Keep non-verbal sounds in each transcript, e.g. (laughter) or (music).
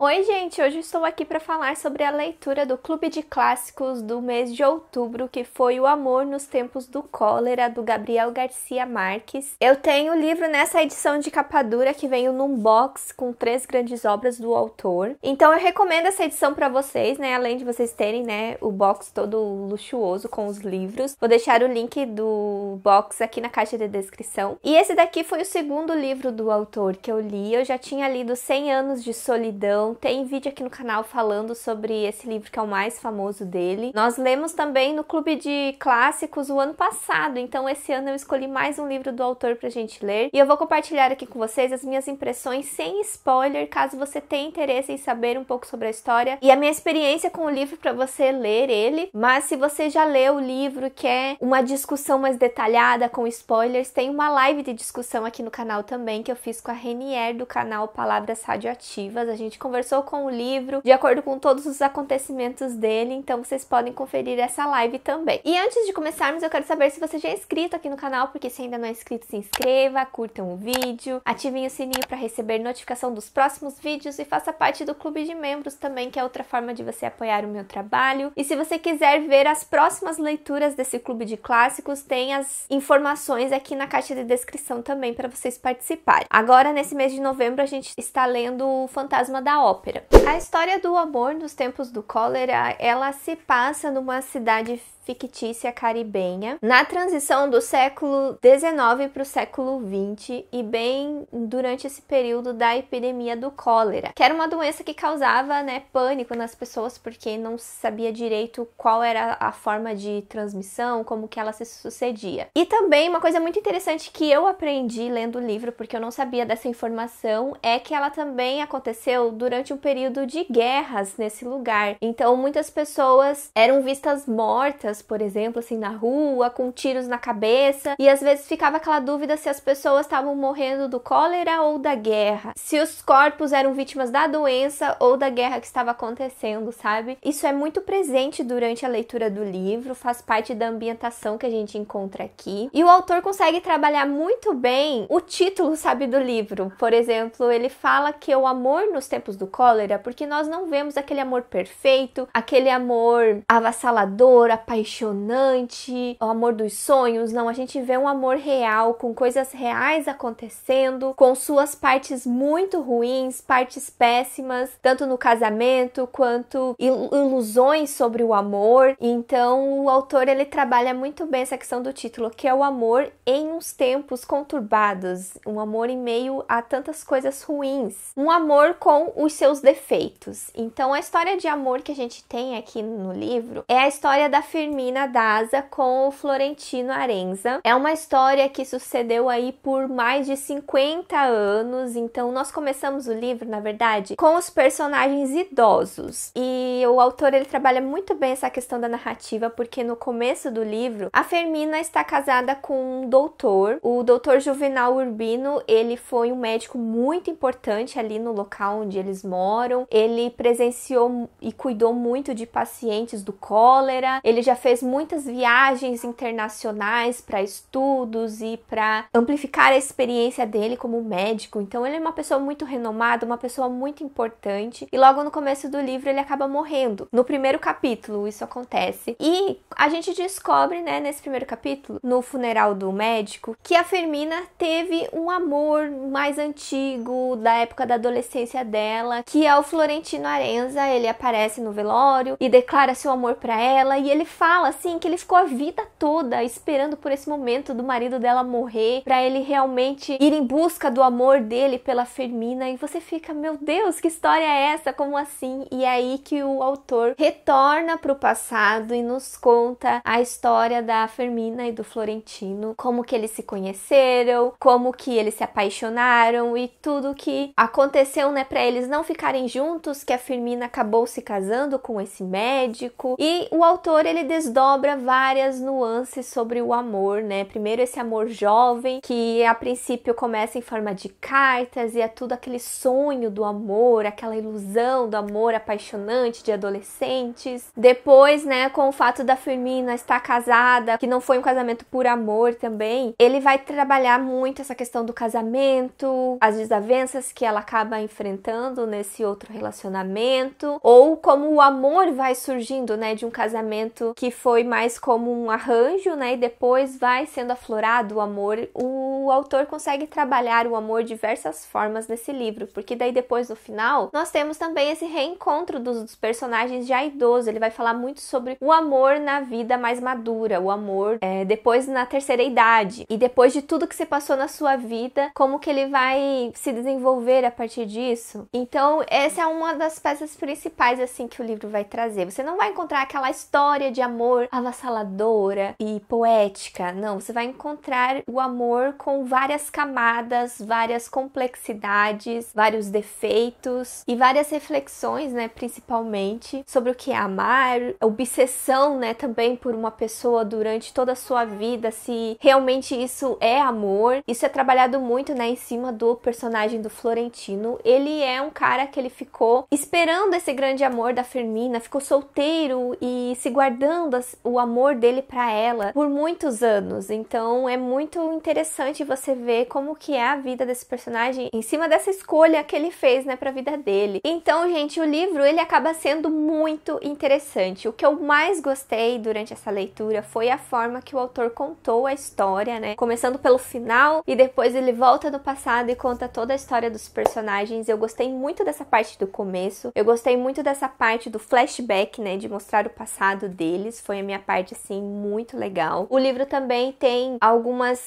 Oi, gente! Hoje estou aqui para falar sobre a leitura do Clube de Clássicos do mês de outubro, que foi O Amor nos Tempos do Cólera, do Gabriel Garcia Marques. Eu tenho o livro nessa edição de capa dura que veio num box com três grandes obras do autor. Então eu recomendo essa edição para vocês, né? Além de vocês terem, né, o box todo luxuoso com os livros. Vou deixar o link do box aqui na caixa de descrição. E esse daqui foi o segundo livro do autor que eu li. Eu já tinha lido 100 anos de solidão então, tem vídeo aqui no canal falando sobre esse livro que é o mais famoso dele. Nós lemos também no Clube de Clássicos o ano passado, então esse ano eu escolhi mais um livro do autor pra gente ler. E eu vou compartilhar aqui com vocês as minhas impressões sem spoiler, caso você tenha interesse em saber um pouco sobre a história e a minha experiência com o livro para você ler ele. Mas se você já leu o livro, quer é uma discussão mais detalhada com spoilers, tem uma live de discussão aqui no canal também que eu fiz com a Renier do canal Palavras Radioativas. A gente conversou conversou com o livro, de acordo com todos os acontecimentos dele, então vocês podem conferir essa live também. E antes de começarmos, eu quero saber se você já é inscrito aqui no canal, porque se ainda não é inscrito, se inscreva, curtam o vídeo, ativem o sininho para receber notificação dos próximos vídeos e faça parte do clube de membros também, que é outra forma de você apoiar o meu trabalho. E se você quiser ver as próximas leituras desse clube de clássicos, tem as informações aqui na caixa de descrição também para vocês participarem. Agora, nesse mês de novembro, a gente está lendo O Fantasma da Hora ópera. A história do amor nos tempos do cólera, ela se passa numa cidade fictícia caribenha na transição do século XIX para o século XX e bem durante esse período da epidemia do cólera, que era uma doença que causava né, pânico nas pessoas porque não sabia direito qual era a forma de transmissão, como que ela se sucedia. E também uma coisa muito interessante que eu aprendi lendo o livro, porque eu não sabia dessa informação, é que ela também aconteceu durante um período de guerras nesse lugar. Então muitas pessoas eram vistas mortas por exemplo, assim, na rua, com tiros na cabeça, e às vezes ficava aquela dúvida se as pessoas estavam morrendo do cólera ou da guerra, se os corpos eram vítimas da doença ou da guerra que estava acontecendo, sabe? Isso é muito presente durante a leitura do livro, faz parte da ambientação que a gente encontra aqui. E o autor consegue trabalhar muito bem o título, sabe, do livro. Por exemplo, ele fala que o amor nos tempos do cólera, porque nós não vemos aquele amor perfeito, aquele amor avassalador, apaixonado apaixonante, o amor dos sonhos, não, a gente vê um amor real, com coisas reais acontecendo, com suas partes muito ruins, partes péssimas, tanto no casamento quanto ilusões sobre o amor. Então, o autor ele trabalha muito bem essa questão do título, que é o amor em uns tempos conturbados, um amor em meio a tantas coisas ruins, um amor com os seus defeitos. Então, a história de amor que a gente tem aqui no livro é a história da Fernanda termina Daza com o Florentino Arenza. É uma história que sucedeu aí por mais de 50 anos, então nós começamos o livro, na verdade, com os personagens idosos. E o autor ele trabalha muito bem essa questão da narrativa, porque no começo do livro, a Fermina está casada com um doutor. O doutor Juvenal Urbino, ele foi um médico muito importante ali no local onde eles moram. Ele presenciou e cuidou muito de pacientes do cólera. Ele já fez muitas viagens internacionais para estudos e para amplificar a experiência dele como médico. Então ele é uma pessoa muito renomada, uma pessoa muito importante. E logo no começo do livro ele acaba morrendo. No primeiro capítulo isso acontece. E a gente descobre, né, nesse primeiro capítulo, no funeral do médico, que a Fermina teve um amor mais antigo da época da adolescência dela, que é o Florentino Arenza. Ele aparece no velório e declara seu amor para ela e ele fala fala assim que ele ficou a vida toda esperando por esse momento do marido dela morrer, para ele realmente ir em busca do amor dele pela Fermina e você fica, meu Deus, que história é essa? Como assim? E é aí que o autor retorna para o passado e nos conta a história da Fermina e do Florentino, como que eles se conheceram, como que eles se apaixonaram e tudo que aconteceu, né, para eles não ficarem juntos, que a Fermina acabou se casando com esse médico. E o autor ele desdobra várias nuances sobre o amor, né? Primeiro esse amor jovem, que a princípio começa em forma de cartas e é tudo aquele sonho do amor, aquela ilusão do amor apaixonante de adolescentes. Depois, né, com o fato da Firmina estar casada, que não foi um casamento por amor também, ele vai trabalhar muito essa questão do casamento, as desavenças que ela acaba enfrentando nesse outro relacionamento, ou como o amor vai surgindo, né, de um casamento que que foi mais como um arranjo, né? E depois vai sendo aflorado o amor. O autor consegue trabalhar o amor de diversas formas nesse livro, porque daí depois no final nós temos também esse reencontro dos, dos personagens já idosos. Ele vai falar muito sobre o amor na vida mais madura, o amor é, depois na terceira idade e depois de tudo que se passou na sua vida, como que ele vai se desenvolver a partir disso. Então essa é uma das peças principais assim que o livro vai trazer. Você não vai encontrar aquela história de amor amor avassaladora e poética. Não, você vai encontrar o amor com várias camadas, várias complexidades, vários defeitos e várias reflexões, né, principalmente sobre o que é amar, obsessão, né, também por uma pessoa durante toda a sua vida, se realmente isso é amor. Isso é trabalhado muito, né, em cima do personagem do Florentino. Ele é um cara que ele ficou esperando esse grande amor da Fermina, ficou solteiro e se guardando o amor dele para ela por muitos anos. Então é muito interessante você ver como que é a vida desse personagem em cima dessa escolha que ele fez, né, para a vida dele. Então, gente, o livro ele acaba sendo muito interessante. O que eu mais gostei durante essa leitura foi a forma que o autor contou a história, né? Começando pelo final e depois ele volta no passado e conta toda a história dos personagens. Eu gostei muito dessa parte do começo. Eu gostei muito dessa parte do flashback, né, de mostrar o passado deles foi a minha parte assim muito legal. O livro também tem algumas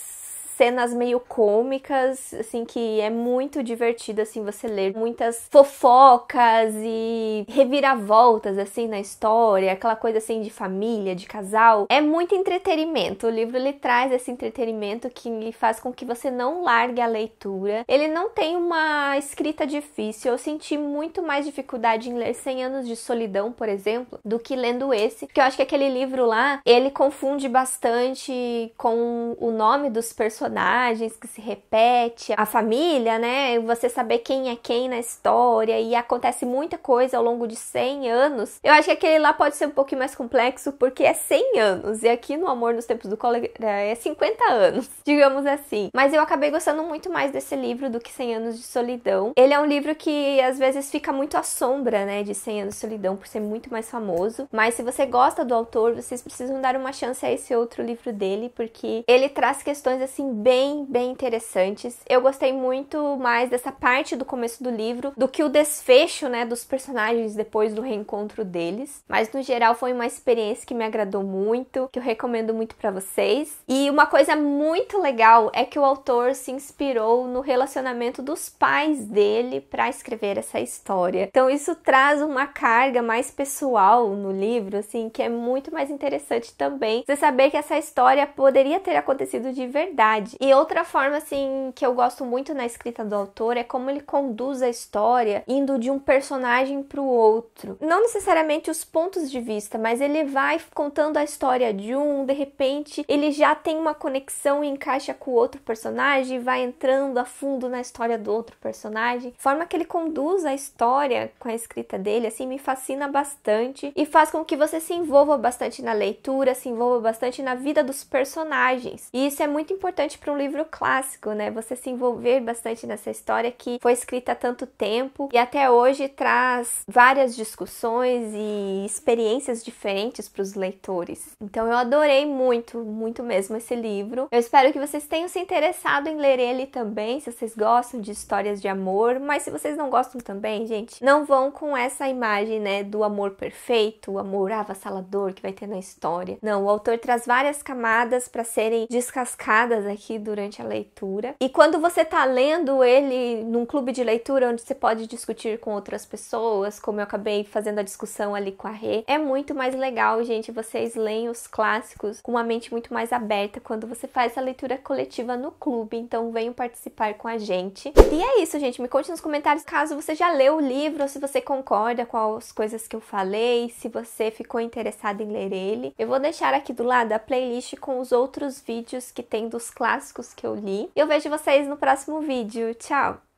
cenas meio cômicas, assim, que é muito divertido, assim, você ler muitas fofocas e reviravoltas, assim, na história, aquela coisa, assim, de família, de casal. É muito entretenimento. O livro, ele traz esse entretenimento que faz com que você não largue a leitura. Ele não tem uma escrita difícil. Eu senti muito mais dificuldade em ler 100 Anos de Solidão, por exemplo, do que lendo esse, porque eu acho que aquele livro lá, ele confunde bastante com o nome dos personagens personagens que se repete, a família, né? Você saber quem é quem na história e acontece muita coisa ao longo de 100 anos. Eu acho que aquele lá pode ser um pouquinho mais complexo porque é 100 anos e aqui no Amor nos Tempos do colégio é 50 é anos, (laughs) digamos assim. Mas eu acabei gostando muito mais desse livro do que 100 anos de solidão. Ele é um livro que às vezes fica muito à sombra, né, de 100 anos de solidão por ser muito mais famoso, mas se você gosta do autor, vocês precisam dar uma chance a esse outro livro dele porque ele traz questões assim bem, bem interessantes. Eu gostei muito mais dessa parte do começo do livro do que o desfecho, né, dos personagens depois do reencontro deles. Mas no geral foi uma experiência que me agradou muito, que eu recomendo muito para vocês. E uma coisa muito legal é que o autor se inspirou no relacionamento dos pais dele para escrever essa história. Então isso traz uma carga mais pessoal no livro, assim, que é muito mais interessante também. Você saber que essa história poderia ter acontecido de verdade verdade. E outra forma, assim, que eu gosto muito na escrita do autor é como ele conduz a história indo de um personagem para o outro. Não necessariamente os pontos de vista, mas ele vai contando a história de um, de repente ele já tem uma conexão e encaixa com o outro personagem e vai entrando a fundo na história do outro personagem. Forma que ele conduz a história com a escrita dele, assim, me fascina bastante e faz com que você se envolva bastante na leitura, se envolva bastante na vida dos personagens. E isso é muito importante para um livro clássico, né? Você se envolver bastante nessa história que foi escrita há tanto tempo e até hoje traz várias discussões e experiências diferentes para os leitores. Então eu adorei muito, muito mesmo esse livro. Eu espero que vocês tenham se interessado em ler ele também, se vocês gostam de histórias de amor, mas se vocês não gostam também, gente, não vão com essa imagem, né, do amor perfeito, o amor avassalador que vai ter na história. Não, o autor traz várias camadas para serem descascadas aqui aqui durante a leitura. E quando você está lendo ele num clube de leitura onde você pode discutir com outras pessoas, como eu acabei fazendo a discussão ali com a Rê, é muito mais legal, gente. Vocês leem os clássicos com uma mente muito mais aberta quando você faz a leitura coletiva no clube. Então venham participar com a gente. E é isso, gente. Me conte nos comentários caso você já leu o livro, se você concorda com as coisas que eu falei, se você ficou interessado em ler ele. Eu vou deixar aqui do lado a playlist com os outros vídeos que tem dos clássicos clássicos que eu li. Eu vejo vocês no próximo vídeo. Tchau!